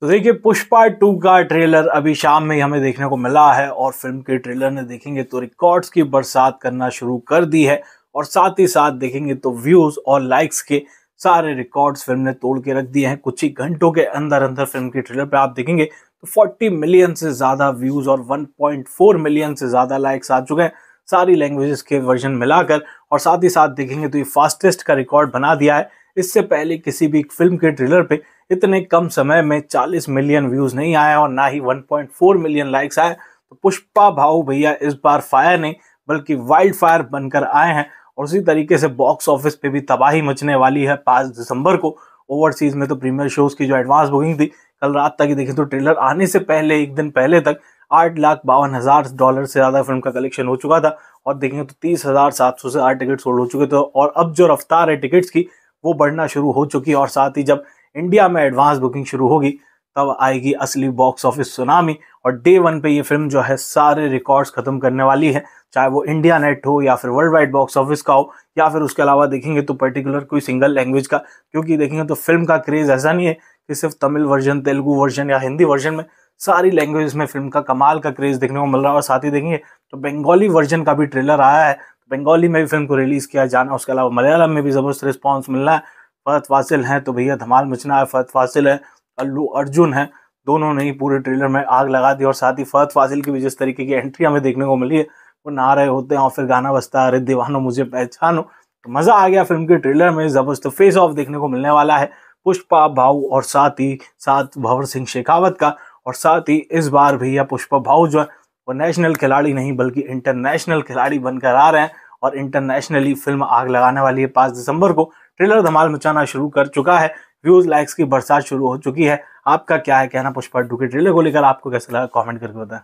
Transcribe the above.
तो देखिए पुष्पा टू का ट्रेलर अभी शाम में हमें देखने को मिला है और फिल्म के ट्रेलर ने देखेंगे तो रिकॉर्ड्स की बरसात करना शुरू कर दी है और साथ ही साथ देखेंगे तो व्यूज और लाइक्स के सारे रिकॉर्ड्स फिल्म ने तोड़ के रख दिए हैं कुछ ही घंटों के अंदर अंदर फिल्म के ट्रेलर पे आप देखेंगे तो 40 मिलियन से ज़्यादा व्यूज़ और 1.4 मिलियन से ज़्यादा लाइक्स आ चुके हैं सारी लैंग्वेजेस के वर्जन मिलाकर और साथ ही साथ देखेंगे तो ये फास्टेस्ट का रिकॉर्ड बना दिया है इससे पहले किसी भी फिल्म के ट्रेलर पे इतने कम समय में 40 मिलियन व्यूज नहीं आया और ना ही 1.4 मिलियन लाइक्स आए तो पुष्पा भाऊ भैया इस बार फायर नहीं बल्कि वाइल्ड फायर बनकर आए हैं और उसी तरीके से बॉक्स ऑफिस पे भी तबाही मचने वाली है पाँच दिसंबर को ओवरसीज में तो प्रीमियर शोज की जो एडवांस बुकिंग थी कल रात तक ही देखें तो ट्रेलर आने से पहले एक दिन पहले तक आठ लाख बावन हज़ार डॉलर से ज़्यादा फिल्म का कलेक्शन हो चुका था और देखें तो तीस हज़ार सात सौ से आठ टिकट सोल्ड हो चुके थे और अब जो रफ्तार है टिकट्स की वो बढ़ना शुरू हो चुकी है और साथ ही जब इंडिया में एडवांस बुकिंग शुरू होगी तब आएगी असली बॉक्स ऑफिस सुनामी और डे वन पे ये फिल्म जो है सारे रिकॉर्ड्स खत्म करने वाली है चाहे वो इंडिया नेट हो या फिर वर्ल्ड वाइड बॉक्स ऑफिस का हो या फिर उसके अलावा देखेंगे तो पर्टिकुलर कोई सिंगल लैंग्वेज का क्योंकि देखेंगे तो फिल्म का क्रेज ऐसा नहीं है कि सिर्फ तमिल वर्जन तेलुगु वर्जन या हिंदी वर्जन में सारी लैंग्वेज में फिल्म का कमाल का क्रेज देखने को मिल रहा है और साथ ही देखेंगे तो बंगाली वर्जन का भी ट्रेलर आया है बंगाली में भी फिल्म को रिलीज़ किया जाना उसके अलावा मलयालम में भी ज़बरदस्त रिस्पॉन्स मिलना है फरत फासिल हैं तो भैया धमाल मचना है फरत फासिल है अल्लू अर्जुन है दोनों ने ही पूरे ट्रेलर में आग लगा दी और साथ ही फरत फासिल की भी जिस तरीके की एंट्री हमें देखने को मिली है वो नहा रहे होते हैं और फिर गाना बजता है अरे दीवानो मुझे पहचानो तो मज़ा आ गया फिल्म के ट्रेलर में ज़बरदस्त फेस ऑफ देखने को मिलने वाला है पुष्पा भाऊ और साथ ही साथ भंवर सिंह शेखावत का और साथ ही इस बार भैया पुष्पा भाऊ जो है वो नेशनल खिलाड़ी नहीं बल्कि इंटरनेशनल खिलाड़ी बनकर आ रहे हैं और इंटरनेशनली फिल्म आग लगाने वाली है पाँच दिसंबर को ट्रेलर धमाल मचाना शुरू कर चुका है व्यूज लाइक्स की बरसात शुरू हो चुकी है आपका क्या है कहना पुष्पा डुके ट्रेलर को लेकर आपको कैसा लगा कॉमेंट करके बताएं